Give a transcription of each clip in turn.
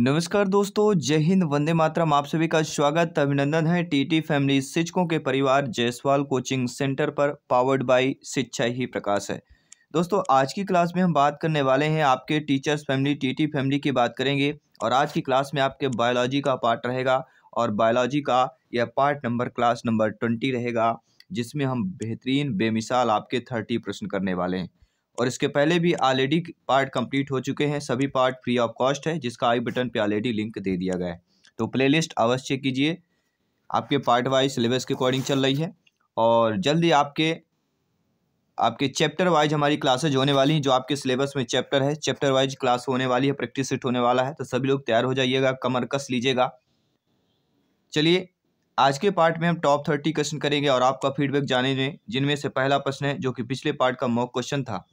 नमस्कार दोस्तों जय हिंद वंदे मातरम आप सभी का स्वागत अभिनंदन है टीटी फैमिली शिक्षकों के परिवार जयसवाल कोचिंग सेंटर पर पावर्ड बाय शिक्षा ही प्रकाश है दोस्तों आज की क्लास में हम बात करने वाले हैं आपके टीचर्स फैमिली टीटी फैमिली की बात करेंगे और आज की क्लास में आपके बायोलॉजी का पार्ट रहेगा और बायोलॉजी का यह part number class number twenty रहेगा जिसमें हम बेहतरीन बेमिसाल आपके थर्टी प्रश्न करने वाले हैं और इसके पहले भी ऑलरेडी पार्ट कंप्लीट हो चुके हैं सभी पार्ट फ्री ऑफ कॉस्ट है जिसका आई बटन पे ऑलरेडी लिंक दे दिया गया है तो प्लेलिस्ट अवश्य कीजिए आपके पार्ट वाइज सिलेबस के अकॉर्डिंग चल रही है और जल्दी आपके आपके चैप्टर वाइज हमारी क्लासेज होने वाली हैं जो आपके सिलेबस में चैप्टर है चैप्टर वाइज क्लास होने वाली है प्रैक्टिस सेट होने वाला है तो सभी लोग तैयार हो जाइएगा कमर कस लीजिएगा चलिए आज के पार्ट में हम टॉप थर्टी क्वेश्चन करेंगे और आपका फीडबैक जानेंगे जिनमें से पहला प्रश्न है जो कि पिछले पार्ट का मॉक क्वेश्चन था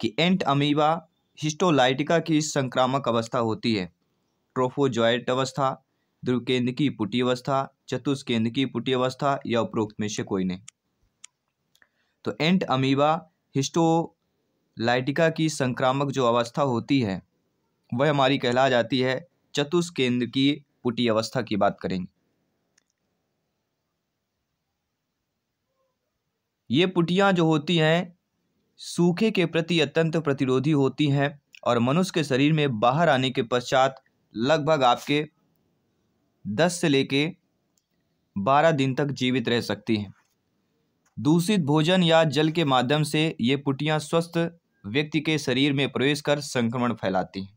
कि एंट अमीबा हिस्टोलाइटिका की संक्रामक अवस्था होती है ट्रोफोजॉइट अवस्था ध्रुवकेंद्र की पुटी अवस्था चतुष्केंद्र की पुटी अवस्था या उपरोक्त में से कोई नहीं तो एंट अमीबा हिस्टोलाइटिका की संक्रामक जो अवस्था होती है वह हमारी कहला जाती है चतुष्केंद्र की पुटी अवस्था की बात करेंगे ये पुटियाँ जो होती हैं सूखे के प्रति अत्यंत प्रतिरोधी होती हैं और मनुष्य के शरीर में बाहर आने के पश्चात लगभग आपके दस से लेके बारह दिन तक जीवित रह सकती हैं दूषित भोजन या जल के माध्यम से ये पुटियाँ स्वस्थ व्यक्ति के शरीर में प्रवेश कर संक्रमण फैलाती हैं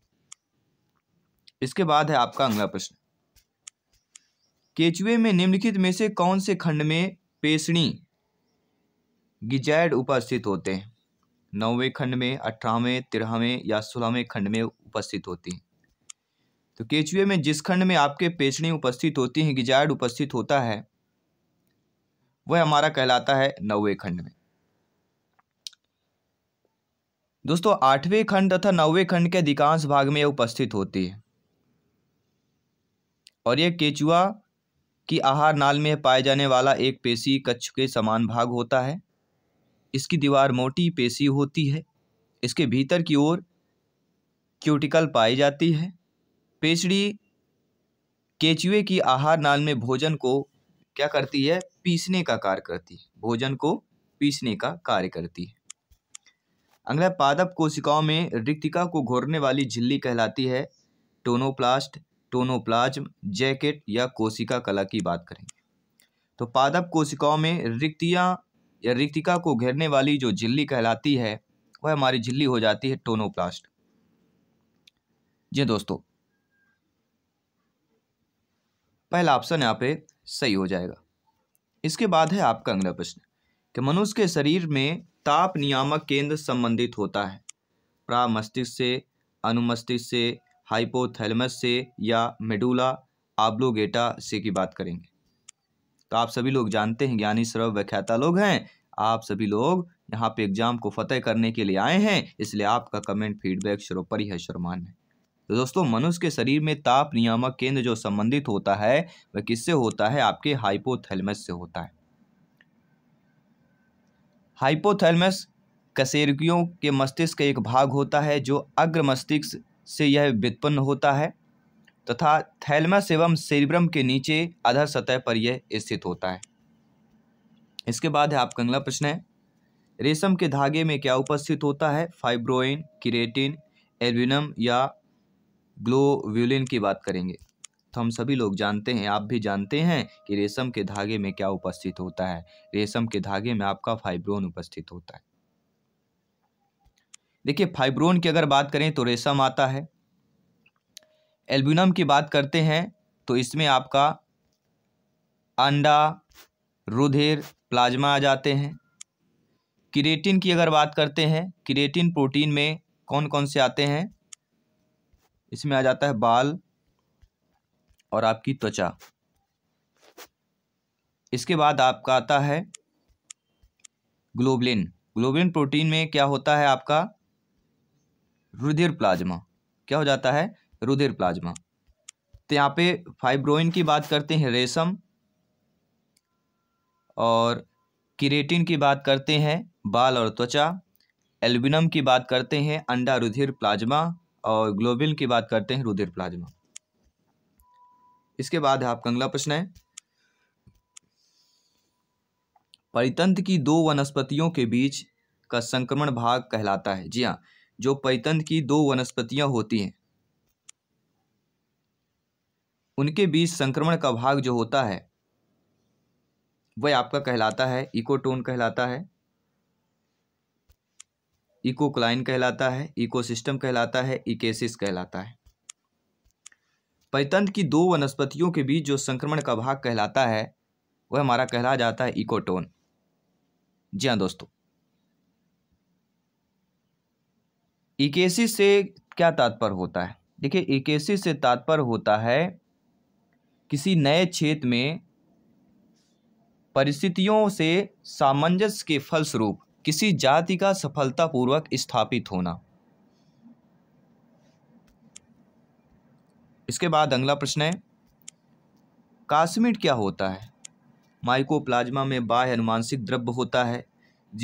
इसके बाद है आपका अगला प्रश्न केचुए में निम्नलिखित में से कौन से खंड में पेशणी गिजैड उपस्थित होते हैं नौवें खंड में अठारहवें तेरहवें या सोलहवें खंड में उपस्थित होती तो केचुए में जिस खंड में आपके पेचड़ी उपस्थित होती हैं गिजायड उपस्थित होता है वह हमारा कहलाता है नौवें खंड में दोस्तों आठवें खंड तथा नौवें खंड के अधिकांश भाग में यह उपस्थित होती है और यह केचुआ की आहार नाल में पाए जाने वाला एक पेशी कच्छ के समान भाग होता है इसकी दीवार मोटी पेशी होती है इसके भीतर की ओर क्यूटिकल पाई जाती है पेचड़ी केचुए की आहार नाल में भोजन को क्या करती है पीसने का कार्य करती है भोजन को पीसने का कार्य करती है अगला पादप कोशिकाओं में रिक्तिका को घोरने वाली झिल्ली कहलाती है टोनोप्लास्ट टोनोप्लाज्म जैकेट या कोशिका कला की बात करेंगे तो पादप कोशिकाओं में रिक्तियाँ या रिक्तिका को घेरने वाली जो झिल्ली कहलाती है वह हमारी झिल्ली हो जाती है टोनोप्लास्ट जी दोस्तों पहला ऑप्शन यहाँ पे सही हो जाएगा इसके बाद है आपका अगला प्रश्न कि मनुष्य के शरीर में ताप नियामक केंद्र संबंधित होता है प्रा मस्तिष्क से अनुमस्तिष्क से हाइपोथैलमस से या मेडुला आब्लोगेटा से की बात करेंगे तो आप सभी लोग जानते हैं ज्ञानी सर्व व्याख्याता लोग हैं आप सभी लोग यहाँ पे एग्जाम को फतेह करने के लिए आए हैं इसलिए आपका कमेंट फीडबैक सर्वोपरि है शर्मान है तो दोस्तों मनुष्य के शरीर में ताप नियामक केंद्र जो संबंधित होता है वह किससे होता है आपके हाइपोथैलमस से होता है हाइपोथैलमस कसेरकियों के मस्तिष्क का एक भाग होता है जो अग्र मस्तिष्क से यह व्युत्पन्न होता है तथा थैलमस एवं सेरिब्रम के नीचे अधर सतह पर यह स्थित होता है इसके बाद है आपका अगला प्रश्न है रेशम के धागे में क्या उपस्थित होता है फाइब्रोइन किरेटिन एल्बिनम या ग्लोव्यूलिन की बात करेंगे तो हम सभी लोग जानते हैं आप भी जानते हैं कि रेशम के धागे में क्या उपस्थित होता है रेशम के धागे में आपका फाइब्रोन उपस्थित होता है देखिए फाइब्रोन की अगर बात करें तो रेशम आता है एल्बिनम की बात करते हैं तो इसमें आपका अंडा रुधिर प्लाज्मा आ जाते हैं क्रिएटिन की अगर बात करते हैं क्रिएटिन प्रोटीन में कौन कौन से आते हैं इसमें आ जाता है बाल और आपकी त्वचा इसके बाद आपका आता है ग्लोबलिन ग्लोबलिन प्रोटीन में क्या होता है आपका रुधिर प्लाज्मा क्या हो जाता है रुधिर प्लाज्मा तो यहाँ पे फाइब्रोइन की बात करते हैं रेशम और किरेटिन की बात करते हैं बाल और त्वचा एल्बिनम की बात करते हैं अंडा रुधिर प्लाज्मा और ग्लोबिन की बात करते हैं रुधिर प्लाज्मा इसके बाद आपका अगला प्रश्न है परितंत्र की दो वनस्पतियों के बीच का संक्रमण भाग कहलाता है जी हाँ जो परितंत्र की दो वनस्पतियां होती हैं उनके बीच संक्रमण का भाग जो होता है वह आपका कहलाता है इकोटोन कहलाता है इकोक्लाइन कहलाता है इकोसिस्टम कहलाता है इकेसिस कहलाता है परितंत्र की दो वनस्पतियों के बीच जो संक्रमण का भाग कहलाता है वह हमारा कहला जाता है इकोटोन जी हाँ दोस्तों इकेसिस से क्या तात्पर्य होता है देखिए इकेसिस से तात्पर्य होता है किसी नए क्षेत्र में परिस्थितियों से सामंजस्य के फलस्वरूप किसी जाति का सफलतापूर्वक स्थापित होना इसके बाद अगला प्रश्न है कास्मिट क्या होता है माइकोप्लाज्मा में बाह्य अनुवांशिक द्रव्य होता है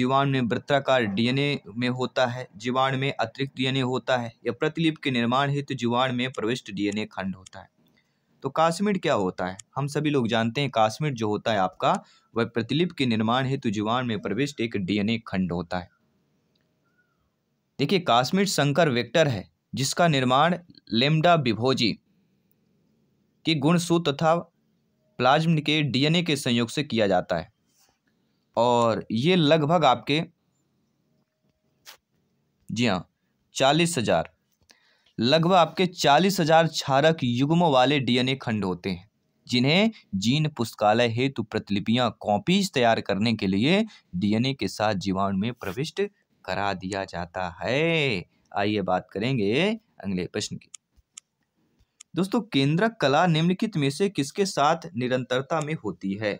जीवाणु में वृत्ताकार डीएनए में होता है जीवाणु में अतिरिक्त डीएनए होता है या प्रतिलिप के निर्माण हेतु जीवाणु में प्रविष्ट डीएनए खंड होता है तो काश्मीर क्या होता है हम सभी लोग जानते हैं काश्मीर जो होता है आपका वह प्रतिलिप के निर्माण हेतु जीवाण में प्रविष्ट एक डीएनए खंड होता है देखिए काश्मीर संकर वेक्टर है जिसका निर्माण लेमडा विभोजी के गुणसूत्र तथा प्लाज्म के डीएनए के संयोग से किया जाता है और ये लगभग आपके जी हाँ चालीस हज़ार लगभग आपके चालीस हजार क्षारक युग्मों वाले डीएनए खंड होते हैं जिन्हें जीन पुस्तकालय हेतु प्रतिलिपियां कॉपीज तैयार करने के लिए डीएनए के साथ जीवाणु में प्रविष्ट करा दिया जाता है आइए बात करेंगे अगले प्रश्न की दोस्तों केंद्रक कला निम्नलिखित में से किसके साथ निरंतरता में होती है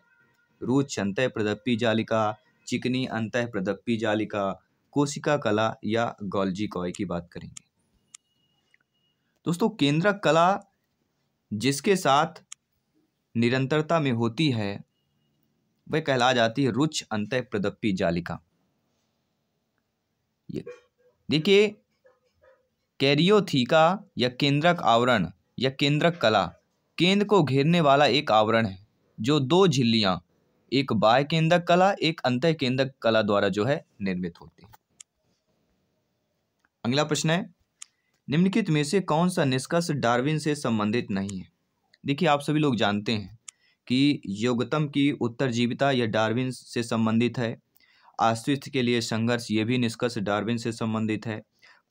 रूच अंत प्रदप्पी जालिका चिकनी अंत प्रदप्पी जालिका कोशिका कला या गोल्जी कॉय की बात करेंगे दोस्तों केंद्रक कला जिसके साथ निरंतरता में होती है वह कहला जाती है रुच अंत प्रदप्पी जालिका ये देखिए कैरियोथीका या केंद्रक आवरण या केंद्रक कला केंद्र को घेरने वाला एक आवरण है जो दो झिल्लियाँ एक बाह्य केंद्रक कला एक अंत केंद्रक कला द्वारा जो है निर्मित होती है अगला प्रश्न है निम्नलिखित में से कौन सा निष्कर्ष डार्विन से संबंधित नहीं है देखिए आप सभी लोग जानते हैं कि योगतम की उत्तरजीविता यह डार्विन से संबंधित है अस्तित्व के लिए संघर्ष ये भी निष्कर्ष डार्विन से संबंधित है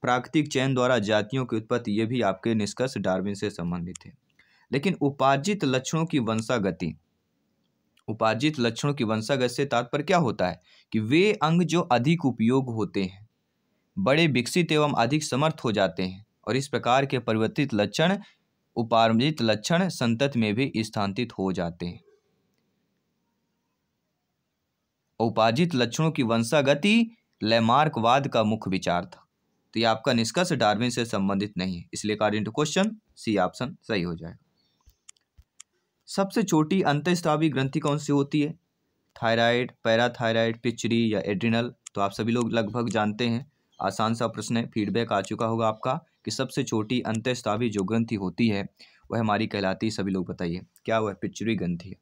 प्राकृतिक चयन द्वारा जातियों की उत्पत्ति ये भी आपके निष्कर्ष डार्विन से संबंधित है लेकिन उपार्जित लक्षणों की वंशागति उपार्जित लक्षणों की वंशागत से तात्पर्य क्या होता है कि वे अंग जो अधिक उपयोग होते हैं बड़े विकसित एवं अधिक समर्थ हो जाते हैं और इस प्रकार के परिवर्तित लक्षण उपार्जित लक्षण संतत में भी स्थानांतरित हो जाते हैं उपार्जित लक्षणों की वंशागति लैमार्कवाद का मुख्य विचार था तो ये आपका निष्कर्ष डार्विन से संबंधित नहीं है इसलिए according to question C option सही हो जाएगा सबसे छोटी अंतस्त्रावी ग्रंथि कौन सी होती है थायराइड पैराथायराइड पिचरी या एड्रिनल तो आप सभी लोग लगभग जानते हैं आसान सा प्रश्न है फीडबैक आ चुका होगा आपका कि सबसे छोटी अंत्यस्तावी जो ग्रंथि होती है वह हमारी कहलाती है सभी लोग बताइए क्या वह पिचड़ी ग्रंथि है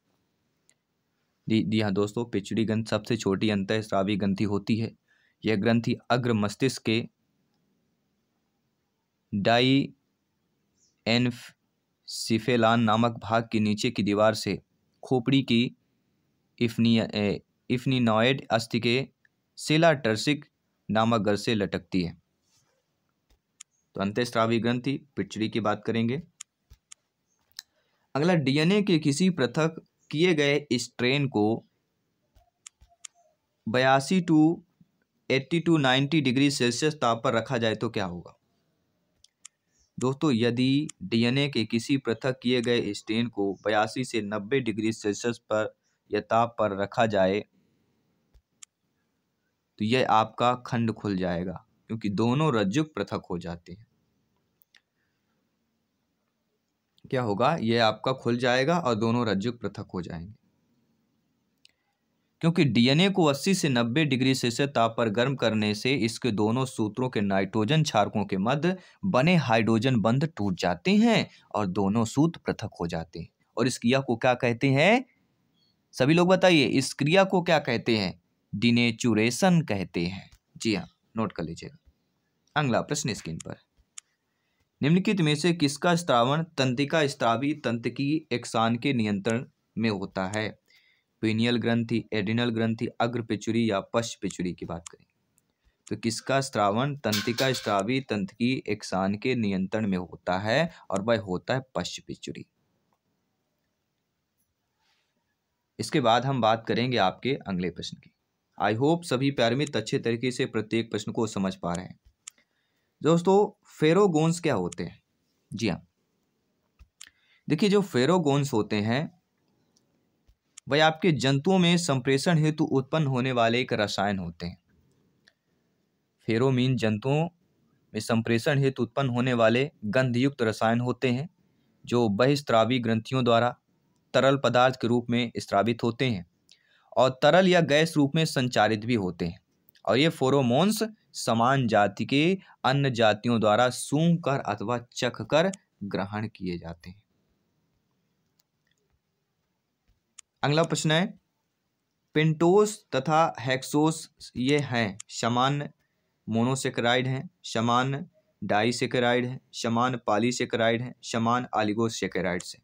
जी जी हाँ दोस्तों पिचड़ी ग्रंथ सबसे छोटी अंतःस्रावी ग्रंथि होती है यह ग्रंथि अग्र मस्तिष्क के डाई एनफिफेलान नामक भाग के नीचे की दीवार से खोपड़ी की इफनी इफ्निनॉइड अस्थि के सेलाटर्सिक नामक घर से लटकती है तो अंत्यस्त्रावी ग्रंथि पिचड़ी की बात करेंगे अगला डीएनए के किसी पृथक किए गए स्ट्रेन को बयासी to eighty to ninety degree Celsius ताप पर रखा जाए तो क्या होगा दोस्तों यदि डीएनए के किसी पृथक किए गए स्ट्रेन को बयासी से नब्बे डिग्री सेल्सियस पर या ताप पर रखा जाए तो यह आपका खंड खुल जाएगा क्योंकि दोनों रज्जु पृथक हो जाते हैं क्या होगा ये आपका खुल जाएगा और दोनों रज्जु पृथक हो जाएंगे क्योंकि डीएनए को 80 से 90 डिग्री सेल्सियस ताप पर गर्म करने से इसके दोनों सूत्रों के नाइट्रोजन क्षारकों के मध्य बने हाइड्रोजन बंध टूट जाते हैं और दोनों सूत्र पृथक हो जाते हैं और इस क्रिया को क्या कहते हैं सभी लोग बताइए इस क्रिया को क्या कहते हैं डिनेचुरेशन कहते हैं जी हाँ नोट कर लीजिएगा अगला प्रश्न स्क्रीन पर निम्नलिखित में से किसका स्त्रावण तंतिका स्त्रावी की एक्सान के नियंत्रण में होता है पीनियल ग्रंथि एडिनल ग्रंथि अग्रपिचुरी या पश्च पिचुरी की बात करें तो किसका स्त्रावण तंत्रिका स्त्रावी तंत्र तंतकी एक्सान के नियंत्रण में होता है और वह होता है पश्च पिचुरी इसके बाद हम बात करेंगे आपके अगले प्रश्न की आई होप सभी प्यार अच्छे तरीके से प्रत्येक प्रश्न को समझ पा रहे हैं दोस्तों फेरोगोन्स क्या होते हैं जी हाँ देखिए जो फेरोगोन्स होते हैं वह आपके जंतुओं में संप्रेषण हेतु उत्पन्न होने वाले एक रसायन होते हैं फेरोमीन जंतुओं में संप्रेषण हेतु उत्पन्न होने वाले गंधयुक्त रसायन होते हैं जो बहिस्त्रावी ग्रंथियों द्वारा तरल पदार्थ के रूप में स्त्रावित होते हैं और तरल या गैस रूप में संचारित भी होते हैं और ये फोरोमोन्स समान जाति के अन्य जातियों द्वारा सूंघ कर अथवा चख कर ग्रहण किए जाते हैं अगला प्रश्न है पेंटोस तथा हेक्सोस ये हैं समान मोनोसेक्राइड हैं समान डाईसेकेराइड हैं समान पॉलीसेकेराइड हैं समान आलिगोसेकेराइड्स हैं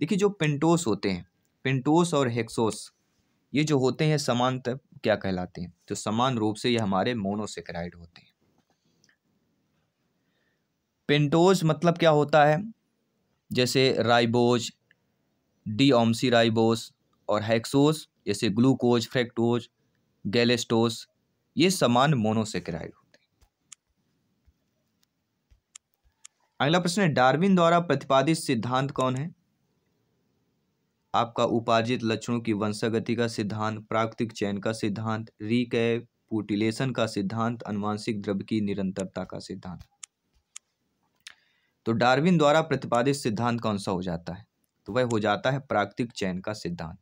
देखिए जो पेंटोस होते हैं पेंटोस और हेक्सोस ये जो होते हैं तब क्या कहलाते हैं तो समान रूप से ये हमारे मोनोसेक्राइड होते हैं पेंटोज मतलब क्या होता है जैसे राइबोज डी ओमसी राइबोस और हैक्सोज जैसे ग्लूकोज फ्रेक्टोज गैलेस्टोस ये समान मोनोसेक्राइड होते हैं अगला प्रश्न है डार्विन द्वारा प्रतिपादित सिद्धांत कौन है आपका उपार्जित लक्षणों की वंशगति का सिद्धांत प्राकृतिक चयन का सिद्धांत रिकैपुटिलेशन का सिद्धांत अनुवांशिक द्रव्य की निरंतरता का सिद्धांत तो डार्विन द्वारा प्रतिपादित सिद्धांत कौन सा हो जाता है तो वह हो जाता है प्राकृतिक चयन का सिद्धांत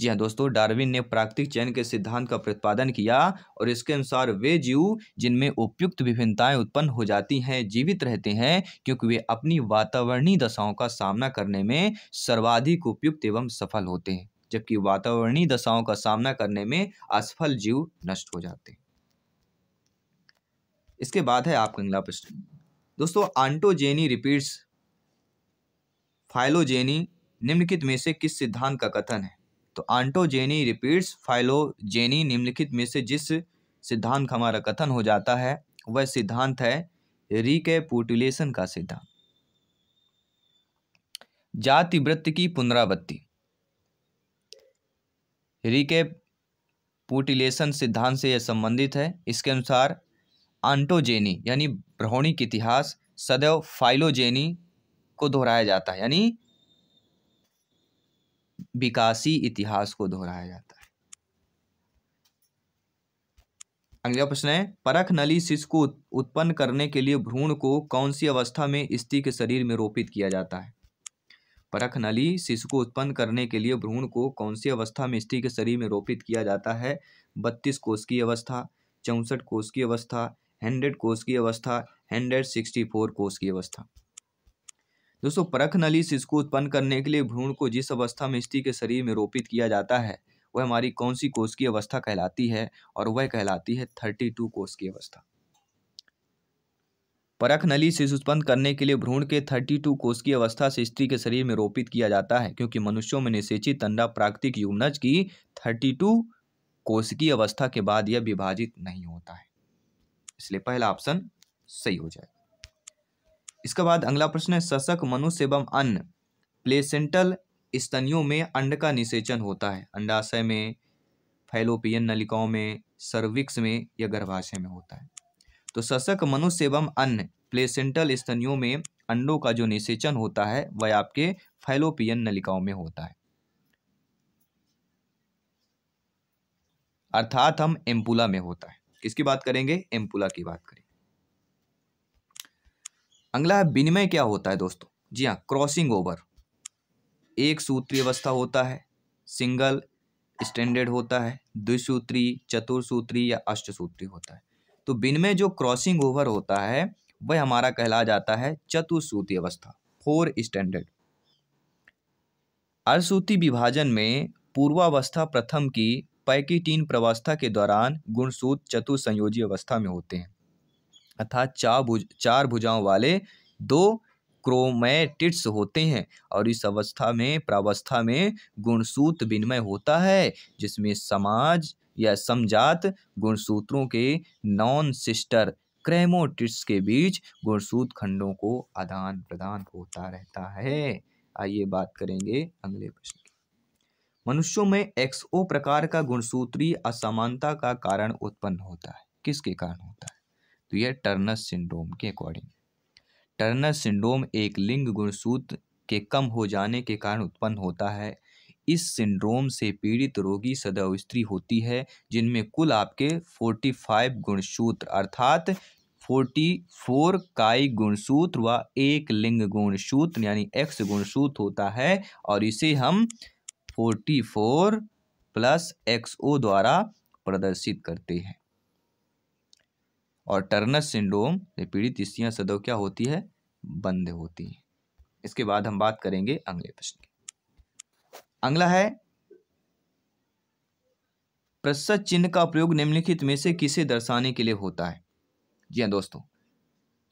जी हाँ दोस्तों डार्विन ने प्राकृतिक चयन के सिद्धांत का प्रतिपादन किया और इसके अनुसार वे जीव जिनमें उपयुक्त विभिन्नताएं उत्पन्न हो जाती हैं जीवित रहते हैं क्योंकि वे अपनी वातावरणीय दशाओं का सामना करने में सर्वाधिक उपयुक्त एवं सफल होते हैं जबकि वातावरणीय दशाओं का सामना करने में असफल जीव नष्ट हो जाते इसके बाद है आपका अगला प्रश्न दोस्तों आंटोजेनी रिपीट्स फाइलोजेनी निम्नलिखित में से किस सिद्धांत का कथन है तो आंटोजेनी रिपीट्स फाइलोजेनी निम्नलिखित में से जिस सिद्धांत का हमारा कथन हो जाता है वह सिद्धांत है रिकेपुटुलेशन का सिद्धांत जाति वृत्ति की पुनरावृत्ति रिकेपुटिलेशन सिद्धांत से यह संबंधित है इसके अनुसार आंटोजेनी यानी भ्रौणिक इतिहास सदैव फाइलोजेनी को दोहराया जाता है यानी विकासी इतिहास को दोहराया जाता है अगला प्रश्न है परख नली शिशु को उत्पन्न करने के लिए भ्रूण को कौन सी अवस्था में स्त्री के शरीर में रोपित किया जाता है परख नली शिशु को उत्पन्न करने के लिए भ्रूण को कौन सी अवस्था में स्त्री के शरीर में रोपित किया जाता है बत्तीस कोष की अवस्था चौंसठ कोष की अवस्था हंड्रेड कोष की अवस्था हंड्रेड सिक्सटी फोर कोष की अवस्था दोस्तों परख नली से इसको उत्पन्न करने के लिए भ्रूण को जिस अवस्था में स्त्री के शरीर में रोपित किया जाता है वह हमारी कौन सी कोष की अवस्था कहलाती है और वह कहलाती है थर्टी टू कोष की अवस्था परख नली से उत्पन्न करने के लिए भ्रूण के थर्टी टू कोष की अवस्था से स्त्री के शरीर में रोपित किया जाता है क्योंकि मनुष्यों में निषेचित अंडा प्राकृतिक युवनज की थर्टी टू कोष की अवस्था के बाद यह विभाजित नहीं होता है इसलिए पहला ऑप्शन सही हो जाएगा इसके बाद अगला प्रश्न है सशक मनुष्य एवं अन्य प्लेसेंटल स्तनियों में अंड का निषेचन होता है अंडाशय में फैलोपियन नलिकाओं में सर्विक्स में या गर्भाशय में होता है तो सशक मनुष्य एवं अन्य प्लेसेंटल स्तनियों में अंडों का जो निषेचन होता है वह आपके फैलोपियन नलिकाओं में होता है अर्थात हम एम्पुला में होता है किसकी बात करेंगे एम्पुला की बात करेंगे अगला विनिमय क्या होता है दोस्तों जी हाँ क्रॉसिंग ओवर एक सूत्री अवस्था होता है सिंगल स्टैंडर्ड होता है द्विसूत्री चतुर्सूत्री या अष्टसूत्री होता है तो विनिमय जो क्रॉसिंग ओवर होता है वह हमारा कहला जाता है चतुर्सूत्री अवस्था फोर स्टैंडर्ड अर्सूती विभाजन में पूर्वावस्था प्रथम की पैकेटीन प्रवस्था के दौरान गुणसूत चतुर्संयोजी अवस्था में होते हैं अर्थात चार भुज चार भुजाओं वाले दो क्रोमैटिड्स होते हैं और इस अवस्था में प्रावस्था में गुणसूत विनिमय होता है जिसमें समाज या समजात गुणसूत्रों के नॉन सिस्टर क्रेमोटिट्स के बीच गुणसूत खंडों को आदान प्रदान होता रहता है आइए बात करेंगे अगले प्रश्न की मनुष्यों में एक्सओ प्रकार का गुणसूत्री असमानता का कारण उत्पन्न होता है किसके कारण होता है तो यह टर्नस सिंड्रोम के अकॉर्डिंग टर्नस सिंड्रोम एक लिंग गुणसूत्र के कम हो जाने के कारण उत्पन्न होता है इस सिंड्रोम से पीड़ित रोगी सदैव स्त्री होती है जिनमें कुल आपके फोर्टी फाइव गुणसूत्र अर्थात फोर्टी फोर काई गुणसूत्र व एक लिंग गुणसूत्र यानी एक्स गुणसूत्र होता है और इसे हम forty four plus X O द्वारा प्रदर्शित करते हैं और टर्नस सिंड्रोम से पीड़ित स्त्रियाँ सदैव क्या होती है बंद होती हैं इसके बाद हम बात करेंगे अगले प्रश्न की अगला है प्रसत चिन्ह का प्रयोग निम्नलिखित में से किसे दर्शाने के लिए होता है जी हाँ दोस्तों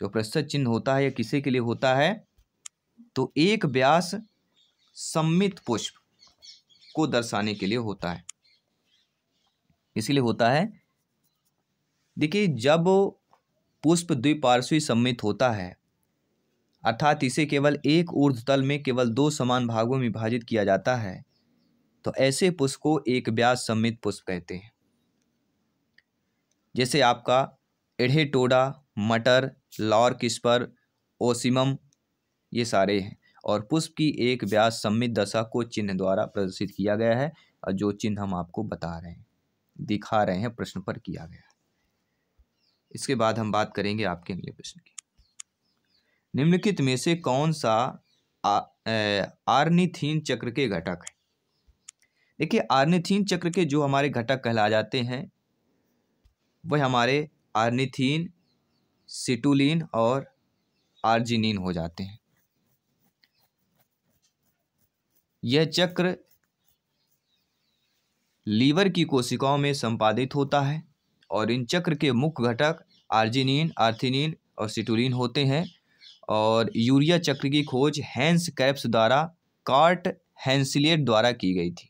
जो प्रसत चिन्ह होता है या किसे के लिए होता है तो एक व्यास सम्मित पुष्प को दर्शाने के लिए होता है इसलिए होता है देखिए जब पुष्प द्विपार्श्वी सम्मित होता है अर्थात इसे केवल एक ऊर्ध्वतल में केवल दो समान भागों में विभाजित किया जाता है तो ऐसे पुष्प को एक ब्यास सम्मित पुष्प कहते हैं जैसे आपका एढ़े टोडा मटर लॉर किस्पर ओसिमम ये सारे हैं और पुष्प की एक ब्यास सम्मित दशा को चिन्ह द्वारा प्रदर्शित किया गया है और जो चिन्ह हम आपको बता रहे हैं दिखा रहे हैं प्रश्न पर किया गया इसके बाद हम बात करेंगे आपके अगले प्रश्न की निम्नलिखित में से कौन सा आर्निथीन चक्र के घटक है देखिए आर्निथीन चक्र के जो हमारे घटक कहला जाते हैं वह हमारे आर्निथीन सिटुलिन और आर्जिनिन हो जाते हैं यह चक्र लीवर की कोशिकाओं में संपादित होता है और इन चक्र के मुख्य घटक आर्जिनिन आर्थिनिन और सिटुलिन होते हैं और यूरिया चक्र की खोज हैंस कैप्स द्वारा कार्ट हैंसलियट द्वारा की गई थी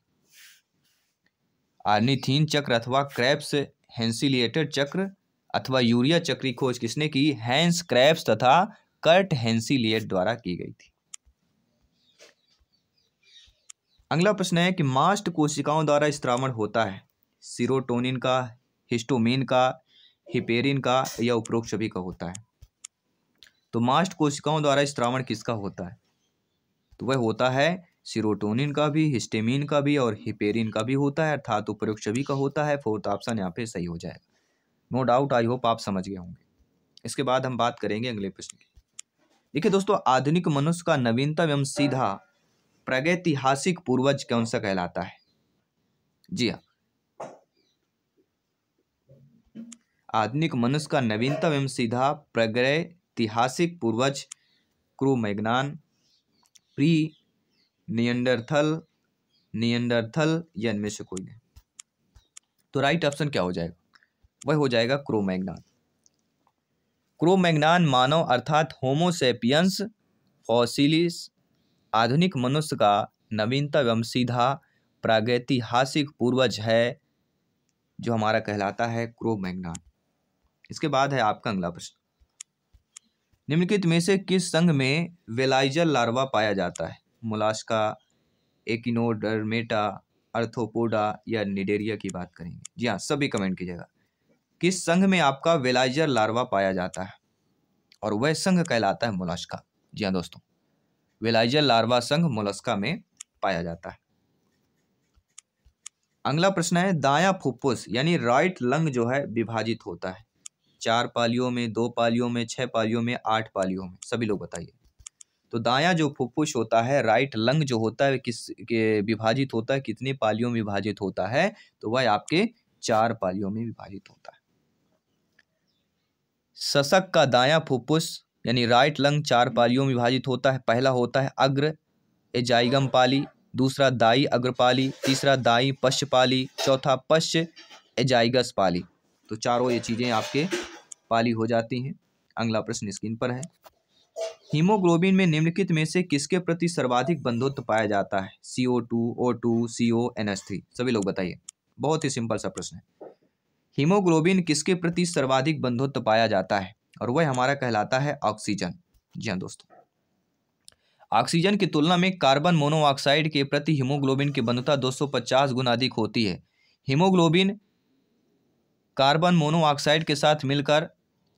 आर्निथीन चक्र अथवा क्रैप्स हैंसिलिएटर चक्र अथवा यूरिया चक्र की खोज किसने की हैंस क्रैप्स तथा कर्ट हैंसिलिएट द्वारा की गई थी अगला प्रश्न है कि मास्ट कोशिकाओं द्वारा स्त्रावण होता है सिरोटोनिन का हिस्टोमीन का हिपेरिन का या उपरोक्त सभी का होता है तो मास्ट कोशिकाओं द्वारा स्त्रावण किसका होता है तो वह होता है सीरोटोनिन का भी हिस्टेमिन का भी और हिपेरिन का भी होता है अर्थात उपरोक्त सभी का होता है फोर्थ ऑप्शन यहाँ पे सही हो जाएगा नो डाउट आई होप आप समझ गए होंगे इसके बाद हम बात करेंगे अगले प्रश्न की देखिए दोस्तों आधुनिक मनुष्य का नवीनतम एवं सीधा प्रगतिहासिक पूर्वज कौन सा कहलाता है जी हाँ आधुनिक मनुष्य का नवीनतम एवं सीधा ऐतिहासिक पूर्वज क्रोमैग्नान प्री नियंडरथल नियंडरथल या इनमें से कोई नहीं तो राइट ऑप्शन क्या हो जाएगा वह हो जाएगा क्रोमैग्नान क्रोमैग्नान मानव अर्थात होमोसेपियंस फॉसिलिस आधुनिक मनुष्य का नवीनतम एवं सीधा प्रागैतिहासिक पूर्वज है जो हमारा कहलाता है क्रोमैग्नान इसके बाद है आपका अगला प्रश्न निम्नलिखित में से किस संघ में वेलाइजर लार्वा पाया जाता है मोलास्का एकिनोडर्मेटा अर्थोपोडा या निडेरिया की बात करेंगे जी हाँ सभी कमेंट कीजिएगा किस संघ में आपका वेलाइजर लार्वा पाया जाता है और वह संघ कहलाता है मोलास्का जी हाँ दोस्तों वेलाइजर लार्वा संघ मुलास्का में पाया जाता है अगला प्रश्न है दाया फुप्फुस यानी राइट लंग जो है विभाजित होता है चार पालियों में दो पालियों में छः पालियों में आठ पालियों में सभी लोग बताइए तो दाया जो फुफ्फुस होता है राइट लंग जो होता है किस के विभाजित होता है कितने पालियों में विभाजित होता है तो वह आपके चार पालियों में विभाजित होता है शशक का दाया फुफ्फुस यानी राइट लंग चार पालियों में विभाजित होता है पहला होता है अग्र एजाइगम पाली दूसरा दाई अग्रपाली तीसरा दाई पाली चौथा पश्च एजाइगस पाली तो चारों ये चीज़ें आपके पाली हो जाती हैं अगला प्रश्न स्क्रीन पर है हीमोग्लोबिन में निम्नलिखित में से किसके प्रति सर्वाधिक बंधुत्व पाया जाता है C O two O two C O N three सभी लोग बताइए बहुत ही सिंपल सा प्रश्न है हीमोग्लोबिन किसके प्रति सर्वाधिक बंधुत्व पाया जाता है और वह हमारा कहलाता है ऑक्सीजन जी हाँ दोस्तों ऑक्सीजन की तुलना में कार्बन मोनोऑक्साइड के प्रति हीमोग्लोबिन की बंधुता पचास गुना अधिक होती है हीमोग्लोबिन कार्बन मोनोऑक्साइड के साथ मिलकर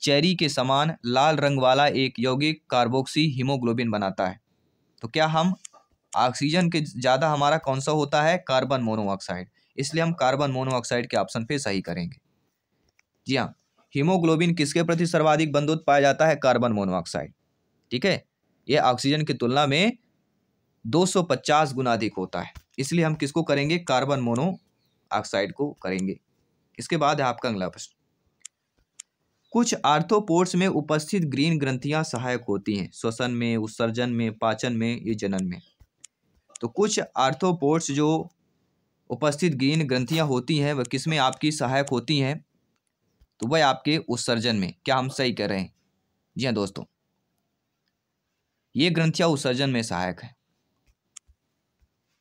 चेरी के समान लाल रंग वाला एक यौगिक कार्बोक्सी हीमोग्लोबिन बनाता है तो क्या हम ऑक्सीजन के ज़्यादा हमारा कौन सा होता है कार्बन मोनोऑक्साइड इसलिए हम कार्बन मोनोऑक्साइड के ऑप्शन पे सही करेंगे जी हाँ हीमोग्लोबिन किसके प्रति सर्वाधिक बंधुत पाया जाता है कार्बन मोनोऑक्साइड ठीक है यह ऑक्सीजन की तुलना में 250 गुना अधिक होता है इसलिए हम किसको करेंगे कार्बन मोनो ऑक्साइड को करेंगे इसके बाद है आपका अगला प्रश्न कुछ आर्थोपोर्ट्स में उपस्थित ग्रीन ग्रंथियां सहायक होती हैं श्वसन में उत्सर्जन में पाचन में या जनन में तो कुछ आर्थोपोर्ट्स जो उपस्थित ग्रीन ग्रंथियां होती हैं वह किसमें आपकी सहायक होती हैं तो वह आपके उत्सर्जन में क्या हम सही कर रहे हैं जी हाँ दोस्तों ये ग्रंथियां उत्सर्जन में सहायक है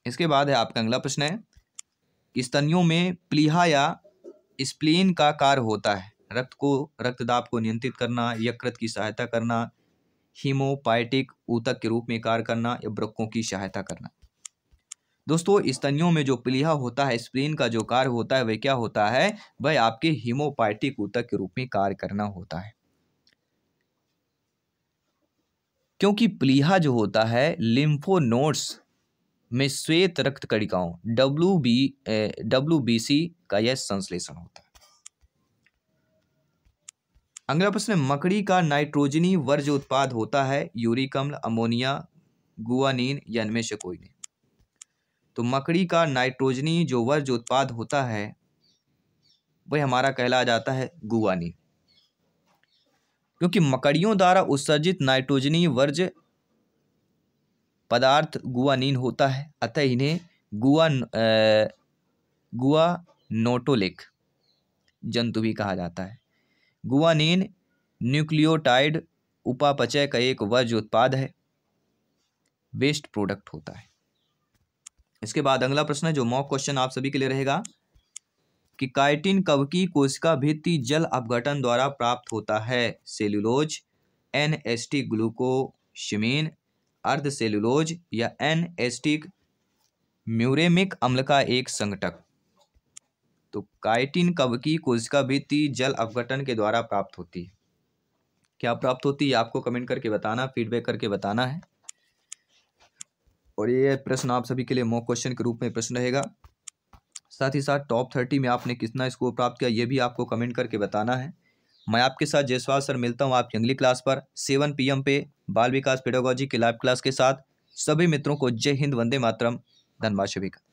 इसके बाद है आपका अगला प्रश्न है कि स्तनियों में प्लीहा या स्प्लीन का कार्य होता है रक्त को रक्तदाब को नियंत्रित करना यकृत की सहायता करना हीमोपाइटिक ऊतक के रूप में कार्य करना या ब्रकों की सहायता करना दोस्तों स्तनियों में जो पिलिया होता है स्प्रीन का जो कार्य होता है वह क्या होता है वह आपके हीमोपाइटिक ऊतक के रूप में कार्य करना होता है क्योंकि प्लीहा जो होता है लिम्फोनोड्स में श्वेत रक्त कणिकाओं W B W B C का यह संश्लेषण होता है अगला प्रश्न मकड़ी का नाइट्रोजनी वर्ज उत्पाद होता है यूरिक अम्ल अमोनिया गुआनीन या इनमें से कोई नहीं तो मकड़ी का नाइट्रोजनी जो वर्ज उत्पाद होता है वह हमारा कहला जाता है गुआनीन क्योंकि मकड़ियों द्वारा उत्सर्जित नाइट्रोजनी वर्ज पदार्थ गुआनीन होता है अतः इन्हें गुआ गुआ नोटोलिक जंतु भी कहा जाता है गुआनीन न्यूक्लियोटाइड उपापचय का एक वर्ज उत्पाद है वेस्ट प्रोडक्ट होता है इसके बाद अगला प्रश्न है जो मॉक क्वेश्चन आप सभी के लिए रहेगा कि काइटिन कवकी कोशिका भित्ति जल अपघटन द्वारा प्राप्त होता है cellulose N S T glucosamine अर्ध सेल्यूलोज या एन एस टी म्यूरेमिक अम्ल का एक संगठक तो काइटिन कवकी कोशिका भित्ति जल अवघटन के द्वारा प्राप्त होती है क्या प्राप्त होती है आपको कमेंट करके बताना फीडबैक करके बताना है और ये प्रश्न आप सभी के लिए मोक क्वेश्चन के रूप में प्रश्न रहेगा साथ ही साथ टॉप थर्टी में आपने कितना स्कोर प्राप्त किया ये भी आपको कमेंट करके बताना है मैं आपके साथ जयसवाल सर मिलता हूँ आपकी अंगली क्लास पर सेवन पीएम पे बाल विकास पेडोगोजी के लाइव क्लास के साथ सभी मित्रों को जय हिंद वंदे मातरम धनबाद का